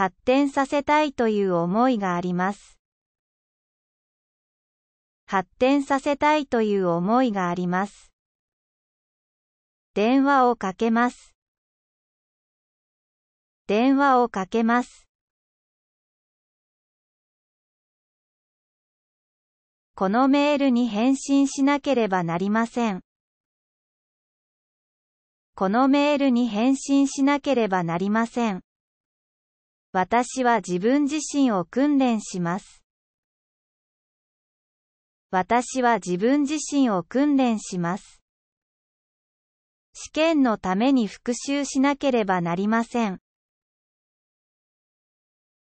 発展させたいという思いがあります。発展させたいという思いがあります。電話をかけます。電話をかけます。このメールに返信しなければなりません。このメールに返信しなければなりません。私は自分自身を訓練します。私は自分自身を訓練します。試験のために復習しなければなりません。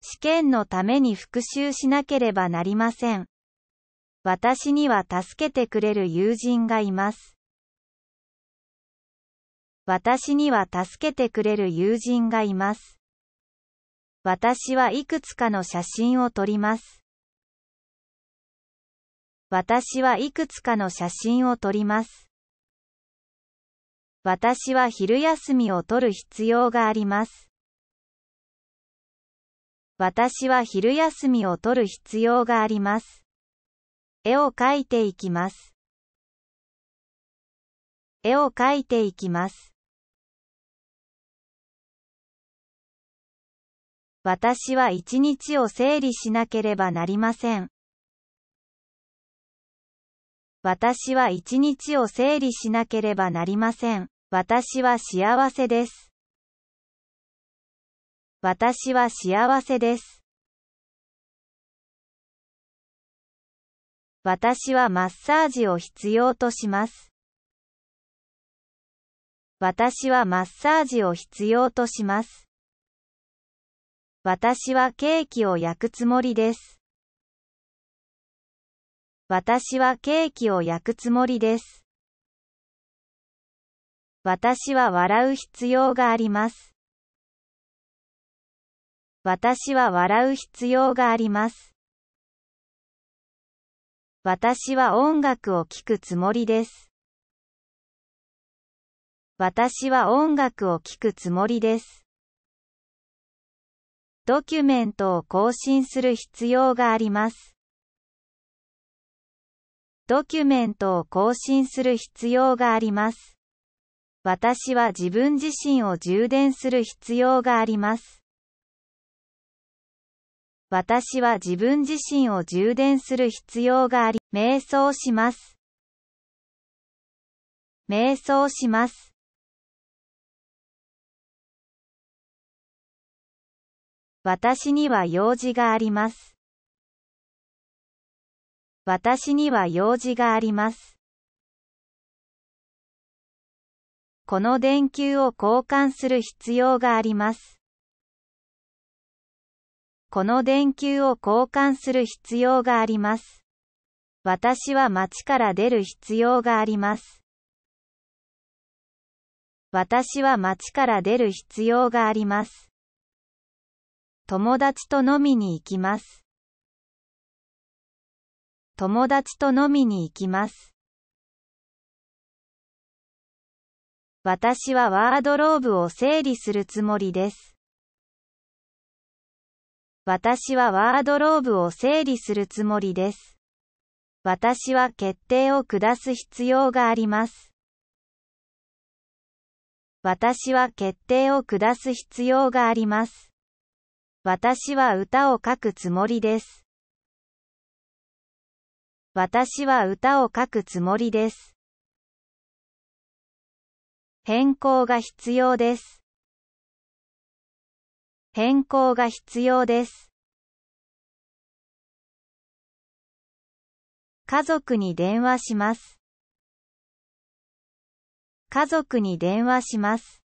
試験のために復習しなければなりません。私には助けてくれる友人がいます。私には助けてくれる友人がいます。私はいくつかの写真を撮ります。私はいくつかの写真を撮ります。私は昼休みを取る必要があります。私は昼休みを取る必要があります。絵を描いていきます。絵を描いていきます。私は一日を整理しなければなりません。私は一日を整理しなければなりません。私は幸せです。私は幸せです。私はマッサージを必要とします。私はマッサージを必要とします。私はケーキを焼くつもりです。私はケーキを焼くつもりです。私は笑う必要があります。私は笑う必要があります。私は音楽を聴くつもりです。私は音楽を聴くつもりです。ドキュメントを更新する必要があります。ドキュメントを更新する必要があります。私は自分自身を充電する必要があります。私は自分自身を充電する必要があり、瞑想します。瞑想します。私には用事があります。私には用事があります。この電球を交換する必要があります。この電球を交換する必要があります。私は町から出る必要があります。私は町から出る必要があります。友達と飲みに行きます。友達と飲みに行きます。私はワードローブを整理するつもりです。私はワードローブを整理するつもりです。私は決定を下す必要があります。私は決定を下す必要があります。私は歌を書くつもりです。私は歌を書くつもりです。変更が必要です。変更が必要です。家族に電話します。家族に電話します。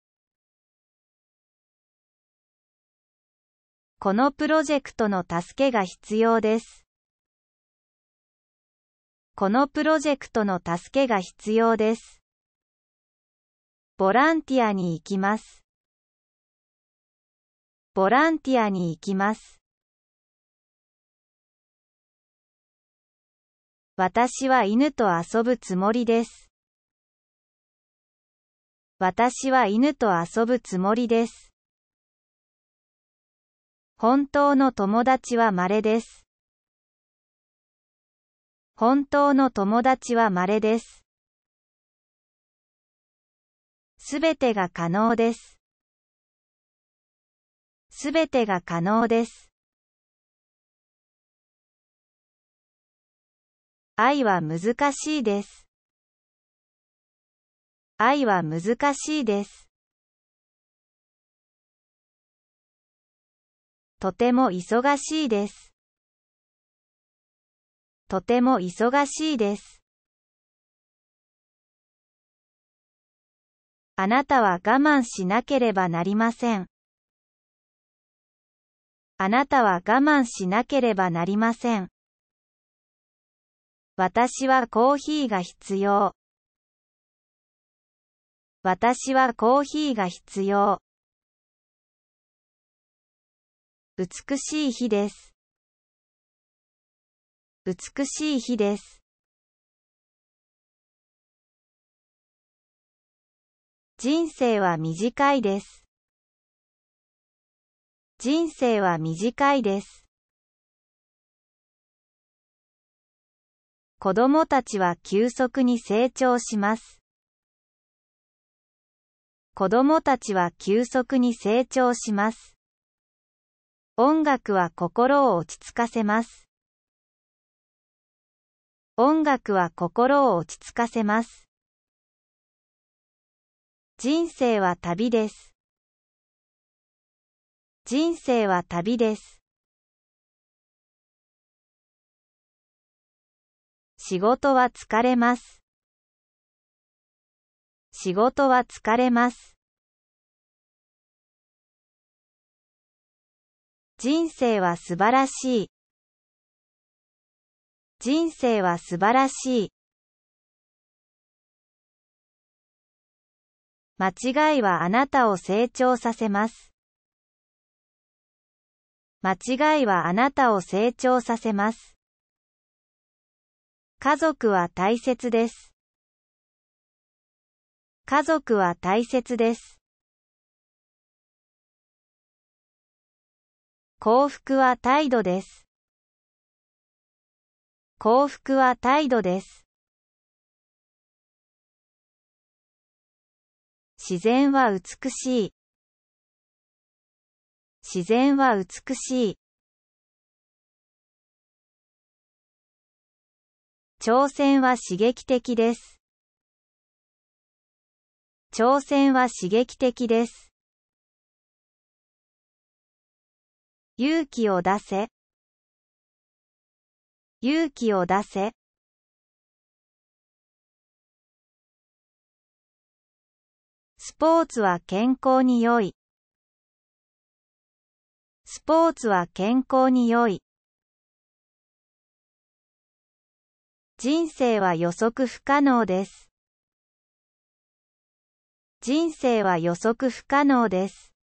このプロジェクトの助けが必要です。このプロジェクトの助けが必要です。ボランティアに行きます。ボランティアに行きます。私は犬と遊ぶつもりです。私は犬と遊ぶつもりです。本当の友達は稀です。本当の友達は稀です。すべてが可能です。すべてが可能です。愛は難しいです。愛は難しいです。とても忙しいです。とても忙しいです。あなたは我慢しなければなりません。あなたは我慢しなければなりません。私はコーヒーが必要。私はコーヒーが必要。美しい日です。美しい日です。人生は短いです。人生は短いです。子供たちは急速に成長します。子供たちは急速に成長します。音楽は心を落ち着かせます。音楽は心を落ち着かせます。人生は旅です。人生は旅です。仕事は疲れます。仕事は疲れます。人生は素晴らしい。人生は素晴らしい。間違いはあなたを成長させます。間違いはあなたを成長させます。家族は大切です。家族は大切です。幸福は態度です。幸福は態度です。自然は美しい。自然は美しい。挑戦は刺激的です。挑戦は刺激的です。勇気を出せ勇気を出せスポーツは健康に良いスポーツは健康に良い人生は予測不可能です人生は予測不可能です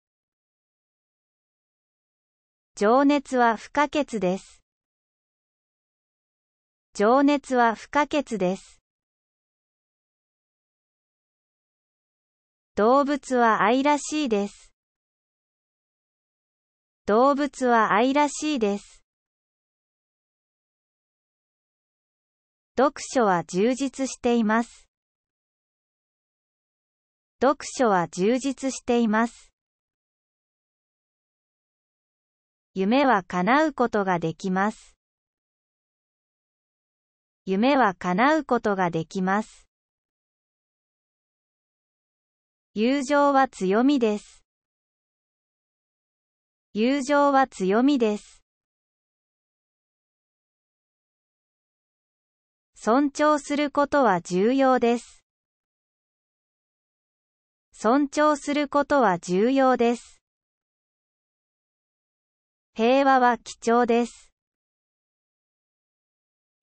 情熱は不可欠です。情熱は不可欠です。動物は愛らしいです。動物は愛らしいです。読書は充実しています。読書は充実しています。夢は叶うことができます。夢は叶うことができます。友情は強みです。友情は強みです。尊重することは重要です。尊重することは重要です。平和は貴重です。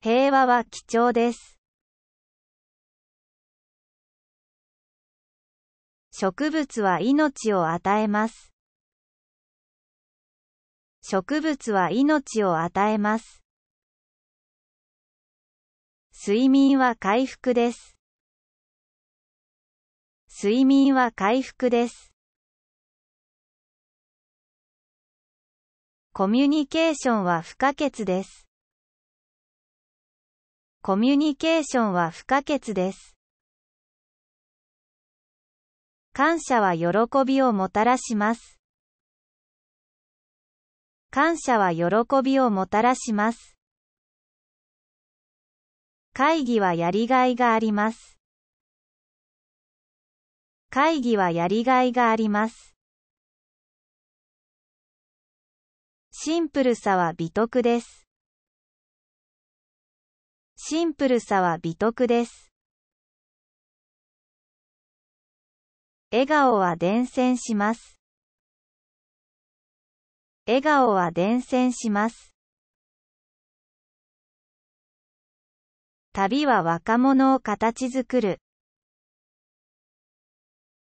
平和は貴重です。植物は命を与えます。植物は命を与えます。睡眠は回復です。睡眠は回復です。コミュニケーションは不可欠です。コミュニケーションは不可欠です。感謝は喜びをもたらします。感謝は喜びをもたらします。会議はやりがいがあります。会議はやりがいがあります。シンプルさは美徳です。シンプルさは美徳です。笑顔は伝染します。笑顔は伝染します。旅は若者を形作る。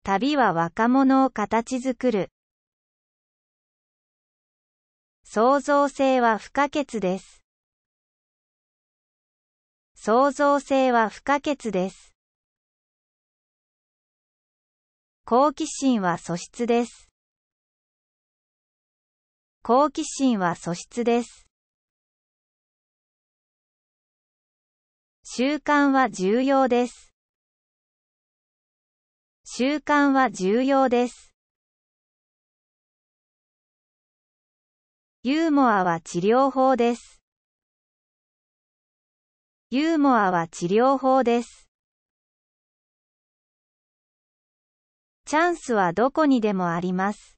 旅は若者を形作る。創造性は不可欠です。創造性は不可欠です。好奇心は素質です。好奇心は素質です。習慣は重要です。習慣は重要です。ユーモアは治療法です。ユーモアは治療法です。チャンスはどこにでもあります。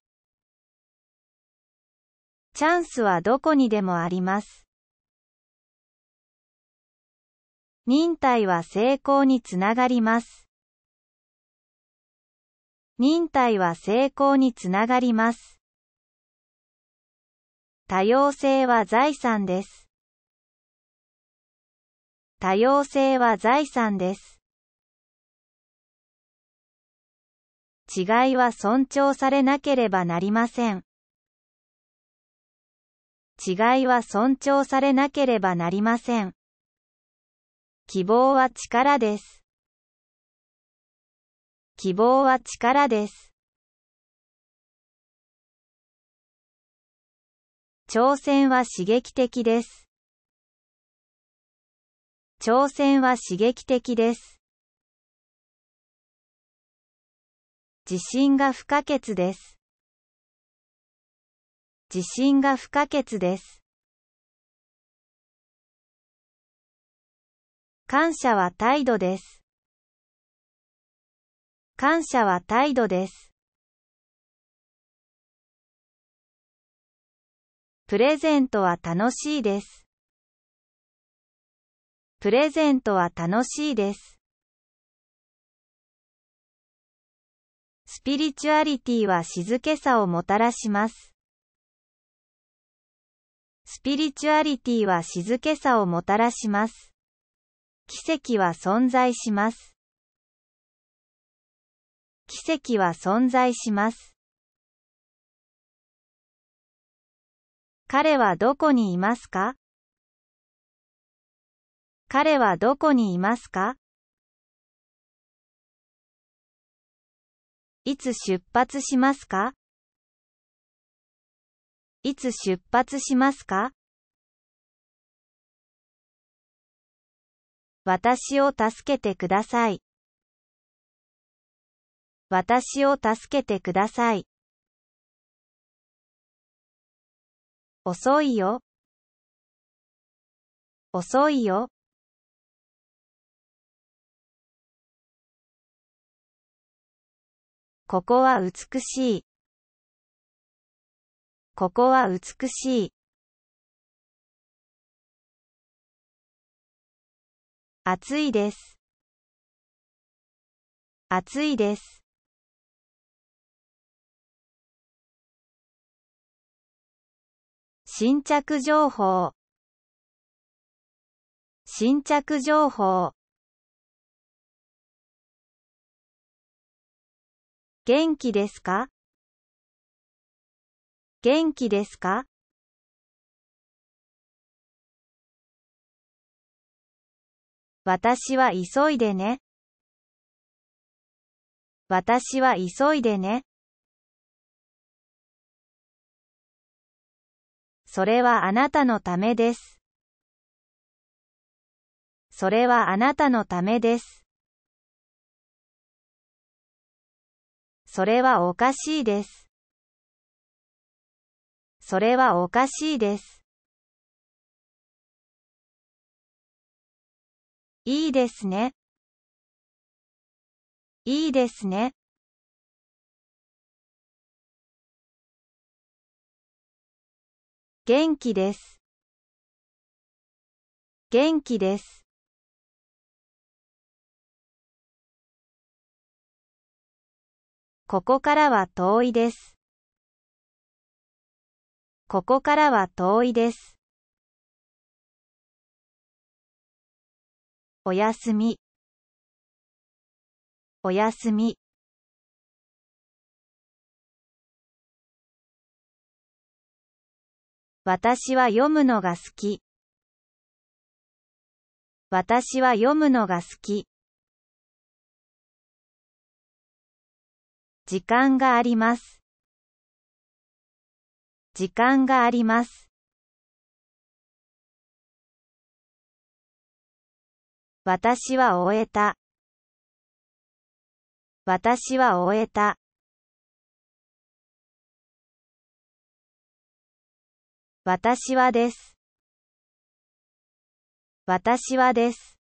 チャンスはどこにでもあります。忍耐は成功につながります。忍耐は成功につながります。多様性は財産です。多様性は財産です。違いは尊重されなければなりません。違いは尊重されなければなりません。希望は力です。希望は力です。挑戦は刺激的です。挑戦は刺激的です。自信が不可欠です。自信が不可欠です。感謝は態度です。感謝は態度です。プレゼントは楽しいです。プレゼントは楽しいです。スピリチュアリティは静けさをもたらします。スピリチュアリティは静けさをもたらします。奇跡は存在します。奇跡は存在します。彼はどこにいますか彼はどこにいますかいつ出発しますかいつ出発しますか私を助けてください。私を助けてください。遅いよ遅いよここは美しいここは美しい暑いです暑いです新着情報新着情報元気ですか元気ですか私は急いでね。私は急いでね。それはあなたのためです。それはあなたのためです。それはおかしいです。それはおかしいです。いいですね。いいですね。元気です。元気です。ここからは遠いです。ここからは遠いです。おやすみおやすみ私は読むのが好き。私は読むのが好き。時間があります。時間があります。私は終えた。私は終えた。私はです。私はです。